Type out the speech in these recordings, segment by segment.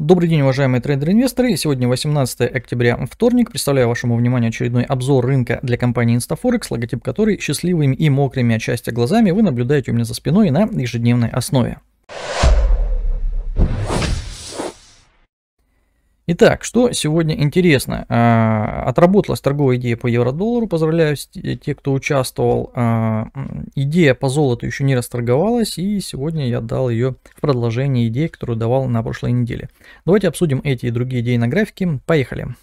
Добрый день, уважаемые трейдеры-инвесторы. Сегодня 18 октября, вторник. Представляю вашему вниманию очередной обзор рынка для компании InstaForex, логотип которой счастливыми и мокрыми отчасти глазами вы наблюдаете у меня за спиной на ежедневной основе. Итак, что сегодня интересно? А, отработалась торговая идея по евро-доллару. Поздравляю те, кто участвовал. А, идея по золоту еще не расторговалась, и сегодня я дал ее в продолжение идеи, которую давал на прошлой неделе. Давайте обсудим эти и другие идеи на графике. Поехали! Поехали!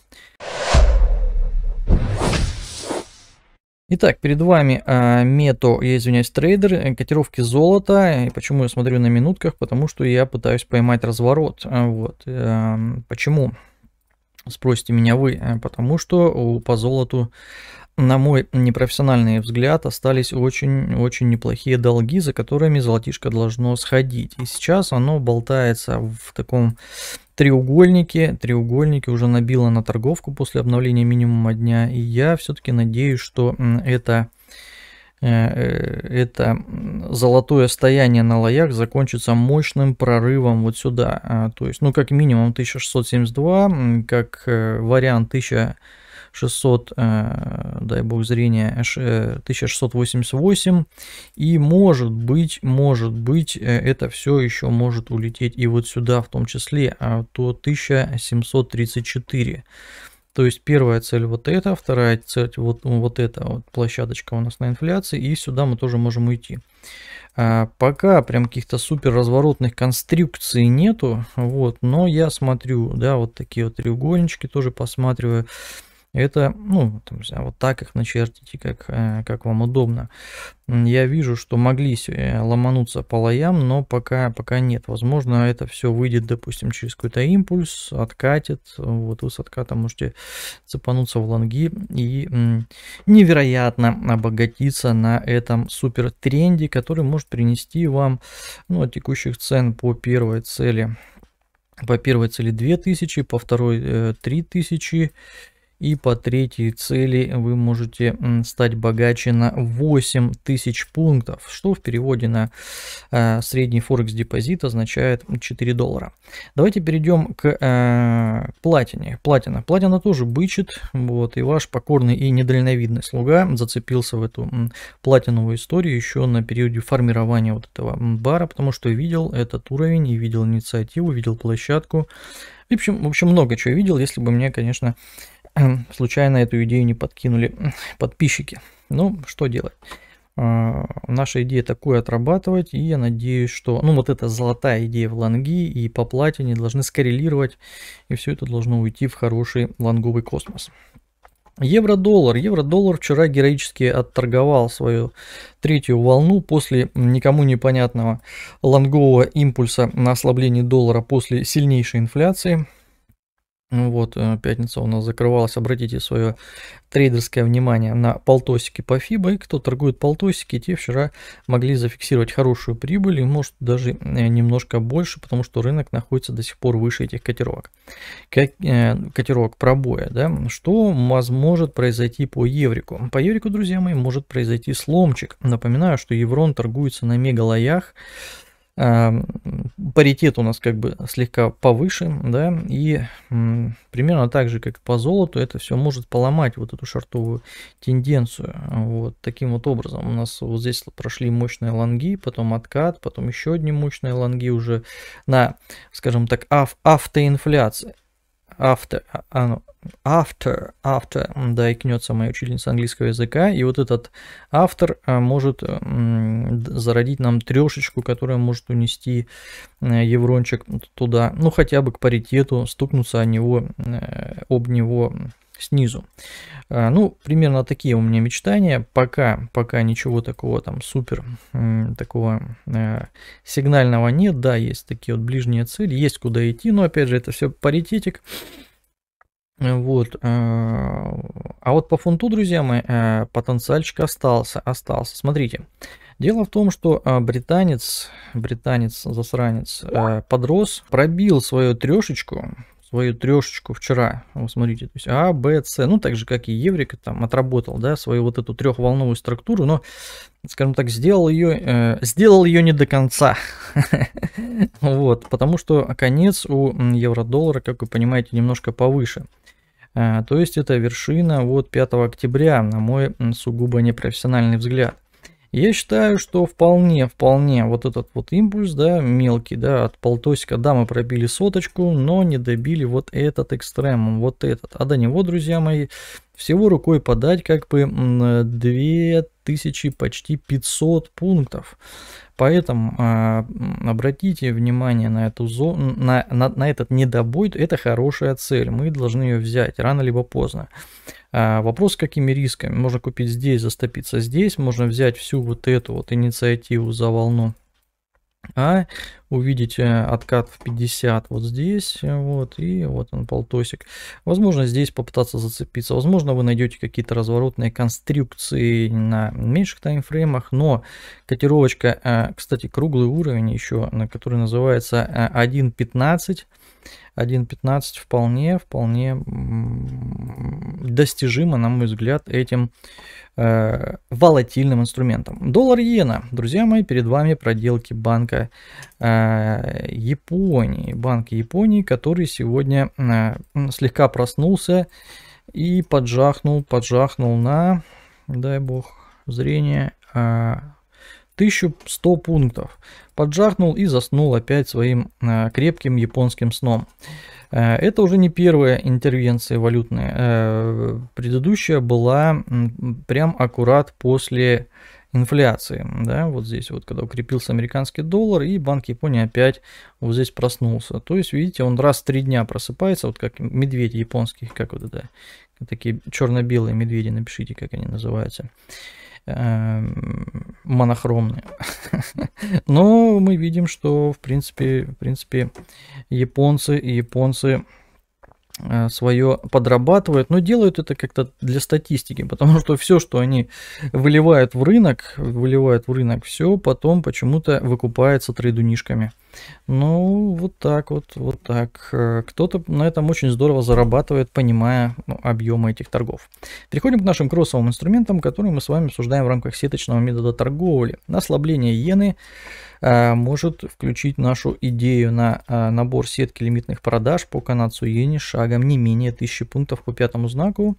Итак, перед вами э, мето, я извиняюсь, трейдер, э, котировки золота. И почему я смотрю на минутках? Потому что я пытаюсь поймать разворот. А, вот. Э, почему? Спросите меня вы. Э, потому что по золоту, на мой непрофессиональный взгляд, остались очень-очень неплохие долги, за которыми золотишко должно сходить. И сейчас оно болтается в таком треугольники, треугольники уже набило на торговку после обновления минимума дня. И я все-таки надеюсь, что это, э, э, это золотое стояние на лоях закончится мощным прорывом вот сюда. А, то есть, ну, как минимум 1672, как э, вариант 1000 600, э, дай бог зрения, 1688. Э, и может быть, может быть, э, это все еще может улететь и вот сюда в том числе, а то 1734. То есть первая цель вот эта, вторая цель вот, ну, вот эта вот площадочка у нас на инфляции, и сюда мы тоже можем уйти. А, пока прям каких-то супер разворотных конструкций нету, вот, но я смотрю, да, вот такие вот треугольнички тоже посматриваю. Это, ну, там, вот так их начертите, как, э, как вам удобно. Я вижу, что могли э, ломануться по лоям, но пока, пока нет. Возможно, это все выйдет, допустим, через какой-то импульс, откатит. Вот вы с отката можете цепануться в лонги и невероятно обогатиться на этом супер тренде, который может принести вам ну, от текущих цен по первой цели по первой цели 2000, по второй 3000 э, и по третьей цели вы можете стать богаче на 8000 пунктов, что в переводе на э, средний форекс депозит означает 4 доллара. Давайте перейдем к э, платине. Платина. Платина тоже бычит, вот, и ваш покорный и недальновидный слуга зацепился в эту платиновую историю еще на периоде формирования вот этого бара, потому что видел этот уровень и видел инициативу, видел площадку. В общем, в общем много чего видел, если бы мне, конечно, случайно эту идею не подкинули подписчики. Ну, что делать? А, наша идея такую отрабатывать, и я надеюсь, что, ну, вот эта золотая идея в лонги и по платине должны скоррелировать, и все это должно уйти в хороший лонговый космос. Евро-доллар. Евро-доллар вчера героически отторговал свою третью волну после никому непонятного лонгового импульса на ослабление доллара после сильнейшей инфляции. Ну вот, э, пятница у нас закрывалась. Обратите свое трейдерское внимание на полтосики по FIBA. И кто торгует полтосики, те вчера могли зафиксировать хорошую прибыль и может даже э, немножко больше, потому что рынок находится до сих пор выше этих котировок. Как, э, котировок пробоя, да? Что может произойти по еврику? По еврику, друзья мои, может произойти сломчик. Напоминаю, что еврон торгуется на мегалоях. Эм, паритет у нас как бы слегка повыше, да, и примерно так же, как по золоту, это все может поломать вот эту шортовую тенденцию. Вот таким вот образом у нас вот здесь прошли мощные лонги, потом откат, потом еще одни мощные лонги уже на, скажем так, ав автоинфляции. А, а, ну, after, after, after, да, и кнется моя учительница английского языка, и вот этот автор э, может э, зародить нам трешечку, которая может унести э, еврончик туда, ну хотя бы к паритету, стукнуться о него, об него снизу. А, ну, примерно такие у меня мечтания. Пока, пока ничего такого там супер, такого э, сигнального нет. Да, есть такие вот ближние цели, есть куда идти, но опять же, это все паритетик. Вот. Э, а вот по фунту, друзья мои, э, потенциальчик остался, остался. Смотрите. Дело в том, что э, британец, британец, засранец, подрос, пробил свою трешечку, свою трешечку вчера. Вот смотрите, то есть А, Б, С, ну так же, как и Еврика, там отработал, да, свою вот эту трехволновую структуру, но, скажем так, сделал ее, э, сделал ее не до конца. Вот, потому что конец у евро-доллара, как вы понимаете, немножко повыше. А, то есть это вершина вот 5 октября, на мой сугубо непрофессиональный взгляд. Я считаю, что вполне, вполне вот этот вот импульс, да, мелкий, да, от полтосика, да, мы пробили соточку, но не добили вот этот экстремум, вот этот. А до него, друзья мои, всего рукой подать как бы 2 тысячи, почти 500 пунктов. Поэтому э, обратите внимание на, эту зону, на, на, на этот недобой, это хорошая цель, мы должны ее взять рано либо поздно. Э, вопрос, с какими рисками? Можно купить здесь, застопиться здесь, можно взять всю вот эту вот инициативу за волну а увидите э, откат в 50 вот здесь, э, вот, и вот он полтосик. Возможно, здесь попытаться зацепиться. Возможно, вы найдете какие-то разворотные конструкции на меньших таймфреймах, но котировочка, э, кстати, круглый уровень еще, на который называется 1.15, 1.15 вполне, вполне достижимо, на мой взгляд, этим э, волатильным инструментом. Доллар-иена, друзья мои, перед вами проделки банка э, Японии. Банк Японии, который сегодня э, слегка проснулся и поджахнул, поджахнул на, дай бог, зрение, э, 1100 пунктов. Поджахнул и заснул опять своим э, крепким японским сном. Э, Э, это уже не первая интервенция валютная. Э, предыдущая была прям аккурат после инфляции. Да, вот здесь вот, когда укрепился американский доллар, и Банк Японии опять вот здесь проснулся. То есть, видите, он раз в три дня просыпается, вот как медведь японский, как вот это, такие черно-белые медведи, напишите, как они называются. Эм, монохромные. Но мы видим, что в принципе, в принципе японцы и японцы э, свое подрабатывают, но делают это как-то для статистики, потому что все, что они выливают в рынок, выливают в рынок все, потом почему-то выкупается трейдунишками. Ну, вот так вот, вот так. Э, кто-то на этом очень здорово зарабатывает, понимая ну, объемы этих торгов. Переходим к нашим кроссовым инструментам, которые мы с вами обсуждаем в рамках сеточного метода торговли. Наслабление иены э, может включить нашу идею на э, набор сетки лимитных продаж по канадцу иене шагом не менее 1000 пунктов по пятому знаку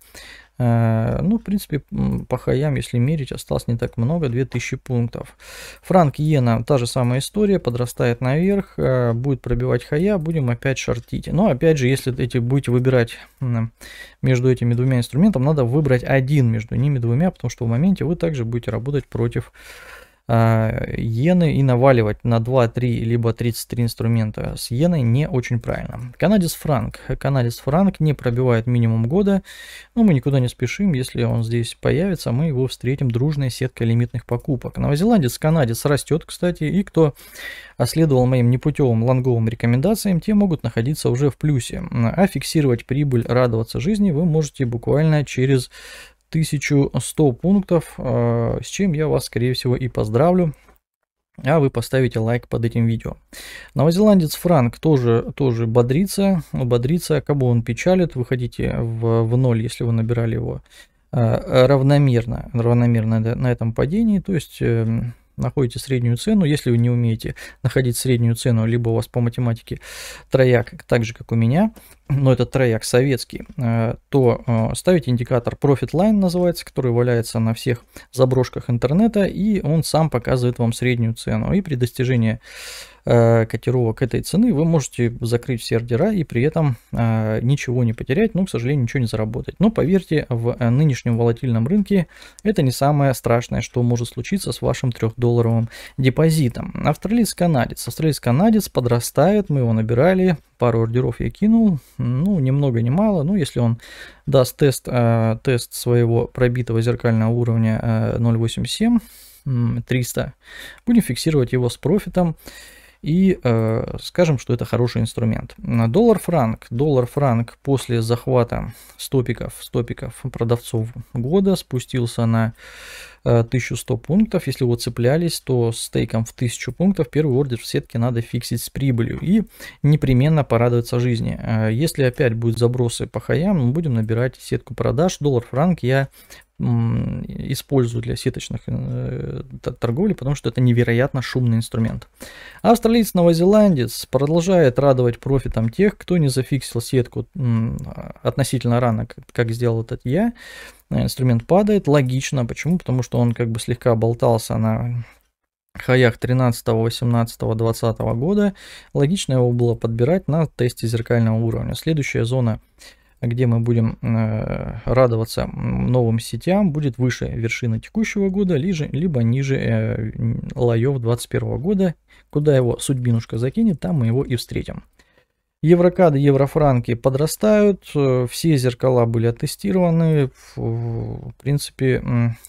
Э, ну, в принципе, по хаям, если мерить, осталось не так много, 2000 пунктов. Франк иена, та же самая история, подрастает наверх, э, будет пробивать хая, будем опять шортить. Но, опять же, если эти будете выбирать между этими двумя инструментами, надо выбрать один между ними двумя, потому что в моменте вы также будете работать против а, иены и наваливать на 2, 3, либо 33 инструмента с иеной не очень правильно. Канадец франк. Канадец франк не пробивает минимум года, но ну, мы никуда не спешим, если он здесь появится, мы его встретим дружной сеткой лимитных покупок. Новозеландец канадец растет, кстати, и кто следовал моим непутевым лонговым рекомендациям, те могут находиться уже в плюсе. А фиксировать прибыль, радоваться жизни вы можете буквально через 1100 пунктов, а, с чем я вас, скорее всего, и поздравлю. А вы поставите лайк под этим видео. Новозеландец Франк тоже, тоже бодрится. Бодрится, кому он печалит. Выходите в, в ноль, если вы набирали его а, равномерно, равномерно на этом падении. То есть э, находите среднюю цену. Если вы не умеете находить среднюю цену, либо у вас по математике трояк, так же как у меня, но это трояк советский, э, то э, ставить индикатор Profit Line называется, который валяется на всех заброшках интернета, и он сам показывает вам среднюю цену. И при достижении э, котировок этой цены вы можете закрыть все ордера и при этом ничего не потерять, но, ну, к сожалению, ничего не заработать. Но поверьте, в нынешнем волатильном рынке это не самое страшное, что может случиться с вашим 3-долларовым депозитом. Австралийский канадец. Австралийский канадец подрастает, мы его набирали, пару ордеров я кинул, ну, ни много ни мало, ну, если он даст тест, э, тест своего пробитого зеркального уровня 0.87, э, 300, будем фиксировать его с профитом и э, скажем, что это хороший инструмент. Доллар-франк. Доллар-франк после захвата стопиков, стопиков продавцов года спустился на 1100 э, пунктов. Если вы цеплялись, то с тейком в 1000 пунктов первый ордер в сетке надо фиксить с прибылью и непременно порадоваться жизни. Э, если опять будут забросы по хаям, мы будем набирать сетку продаж. Доллар-франк я использую для сеточных э, торговли, потому что это невероятно шумный инструмент. Австралиец-новозеландец продолжает радовать профитом тех, кто не зафиксил сетку а, относительно рано, как сделал этот я инструмент падает. Логично. Почему? Потому что он как бы слегка болтался на хаях 13, 18, 20 года. Логично его было подбирать на тесте зеркального уровня. Следующая зона где мы будем э, радоваться новым сетям, будет выше вершины текущего года, лиже, либо ниже э, лаев 2021 года. Куда его судьбинушка закинет, там мы его и встретим. Еврокады, еврофранки подрастают, э, все зеркала были оттестированы. В принципе,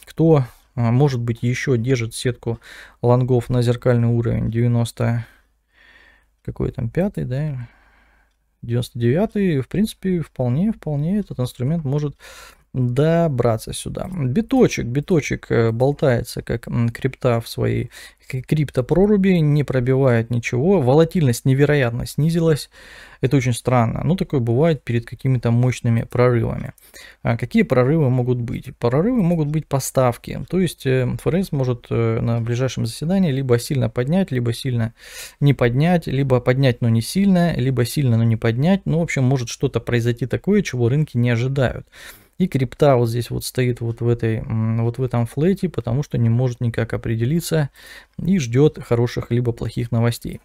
кто, а, может быть, еще держит сетку лонгов на зеркальный уровень 90, какой там, пятый, да, 99, в принципе, вполне, вполне этот инструмент может добраться сюда. Биточек, биточек э, болтается, как крипта в своей криптопроруби, не пробивает ничего. Волатильность невероятно снизилась. Это очень странно. Но ну, такое бывает перед какими-то мощными прорывами. А какие прорывы могут быть? Прорывы могут быть поставки. То есть э, ФРС может э, на ближайшем заседании либо сильно поднять, либо сильно не поднять, либо поднять, но не сильно, либо сильно, но не поднять. Ну, в общем, может что-то произойти такое, чего рынки не ожидают. И крипта вот здесь вот стоит вот в, этой, вот в этом флете, потому что не может никак определиться и ждет хороших либо плохих новостей.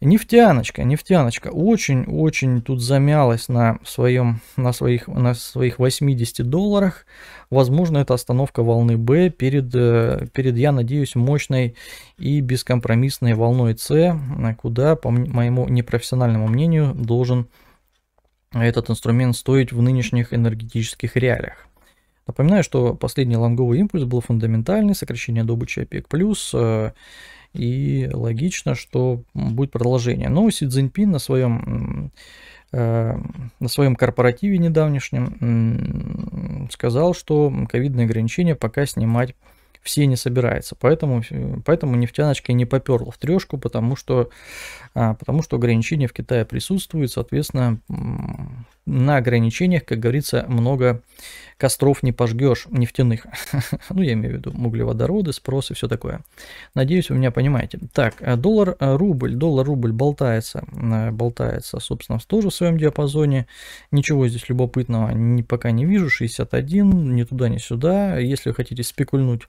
Нефтяночка, нефтяночка очень-очень тут замялась на, своем, на, своих, на своих 80 долларах. Возможно, это остановка волны B перед, э, перед я надеюсь, мощной и бескомпромиссной волной С, куда, по моему непрофессиональному мнению, должен этот инструмент стоить в нынешних энергетических реалиях. Напоминаю, что последний лонговый импульс был фундаментальный, сокращение добычи ОПЕК+, э, и логично, что будет продолжение. Но Си Цзиньпин на своем, э, на своем корпоративе недавнешнем сказал, что ковидные ограничения пока снимать все не собирается. Поэтому, э, поэтому нефтяночка и не поперла в трешку, потому что, а, потому что ограничения в Китае присутствуют, соответственно, на ограничениях, как говорится, много костров не пожгешь нефтяных. ну, я имею в виду углеводороды, спрос и все такое. Надеюсь, вы меня понимаете. Так, э, доллар-рубль. Э, доллар-рубль болтается, э, болтается, собственно, тоже в своем диапазоне. Ничего здесь любопытного не, пока не вижу. 61, ни туда, ни сюда. Если вы хотите спекульнуть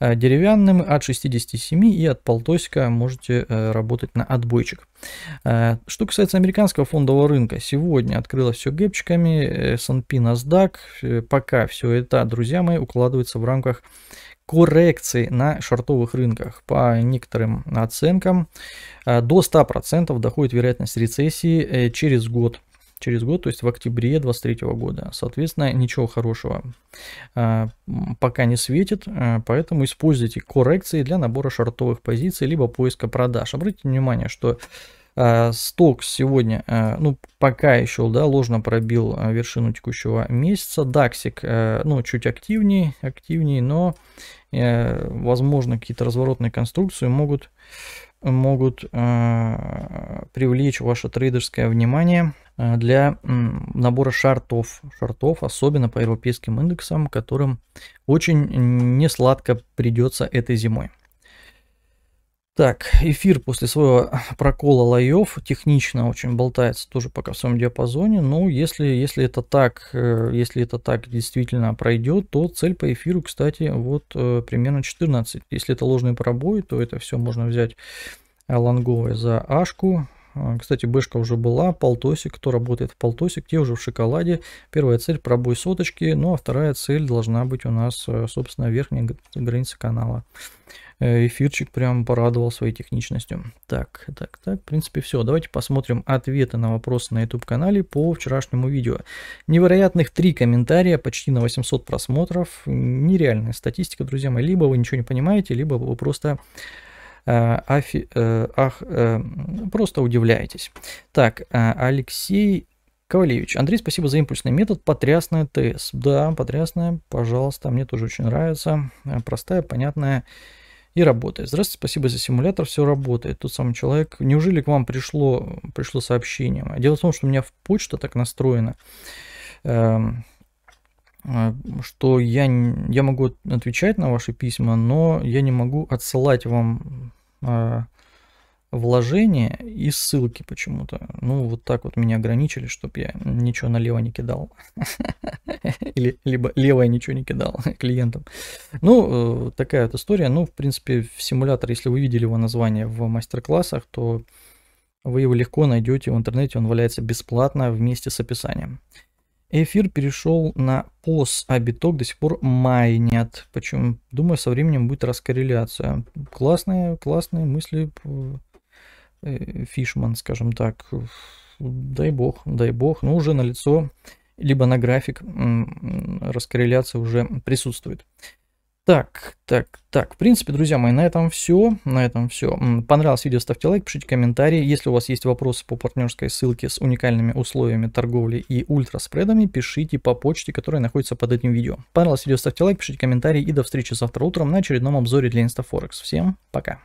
деревянным, от 67 и от полтосика можете работать на отбойчик. Что касается американского фондового рынка, сегодня открылось все гэпчиками, э, S&P, NASDAQ, э, пока все это, друзья мои, укладывается в рамках коррекции на шортовых рынках. По некоторым оценкам э, до 100% доходит вероятность рецессии через год. Через год, то есть в октябре 2023 года. Соответственно, ничего хорошего пока не светит, поэтому используйте коррекции для набора шортовых позиций, либо поиска продаж. Обратите внимание, что Э, Сток сегодня, э, ну, пока еще, да, ложно пробил э, вершину текущего месяца. Даксик, ну, чуть активнее, активнее, но, возможно, какие-то разворотные конструкции могут, могут привлечь ваше трейдерское внимание для набора шартов, шартов, особенно по европейским индексам, которым очень несладко придется этой зимой. Так, эфир после своего прокола лаев технично очень болтается тоже пока в своем диапазоне. Ну, если, если это так, э, если это так действительно пройдет, то цель по эфиру, кстати, вот э, примерно 14. Если это ложный пробой, то это все можно взять лонговое за ашку, а, кстати, бэшка уже была, полтосик, кто работает в полтосик, те уже в шоколаде. Первая цель пробой соточки, ну а вторая цель должна быть у нас, э, собственно, верхняя граница канала. Э, эфирчик прям порадовал своей техничностью. Так, так, так, в принципе, все. Давайте посмотрим ответы на вопросы на YouTube-канале по вчерашнему видео. Невероятных три комментария, почти на 800 просмотров. Нереальная статистика, друзья мои. Либо вы ничего не понимаете, либо вы просто Э, афи, э, ах, э, просто удивляетесь. Так, Алексей Ковалевич, Андрей, спасибо за импульсный метод, потрясная ТС. Да, потрясная, пожалуйста, мне тоже очень нравится. Простая, понятная и работает. Здравствуйте, спасибо за симулятор, все работает. Тот самый человек, неужели к вам пришло, пришло сообщение? Дело в том, что у меня в почта так настроена, эм, что я, я могу отвечать на ваши письма, но я не могу отсылать вам а, вложения и ссылки почему-то. Ну, вот так вот меня ограничили, чтобы я ничего налево не кидал. Или либо левое ничего не кидал клиентам. Ну, э, такая вот история. Ну, в принципе, в симулятор, если вы видели его название в мастер-классах, то вы его легко найдете в интернете, он валяется бесплатно вместе с описанием. Эфир перешел на POS, а биток до сих пор майнят. Почему? Думаю, со временем будет раскорреляция. Классные, классные мысли э, Фишман, скажем так. Дай бог, дай бог. Но ну, уже на лицо, либо на график раскорреляция уже присутствует. Так, так, так. В принципе, друзья мои, на этом все. На этом все. Понравилось видео, ставьте лайк, пишите комментарии. Если у вас есть вопросы по партнерской ссылке с уникальными условиями торговли и ультраспредами, пишите по почте, которая находится под этим видео. Понравилось видео, ставьте лайк, пишите комментарии и до встречи завтра утром на очередном обзоре для InstaForex. Всем пока.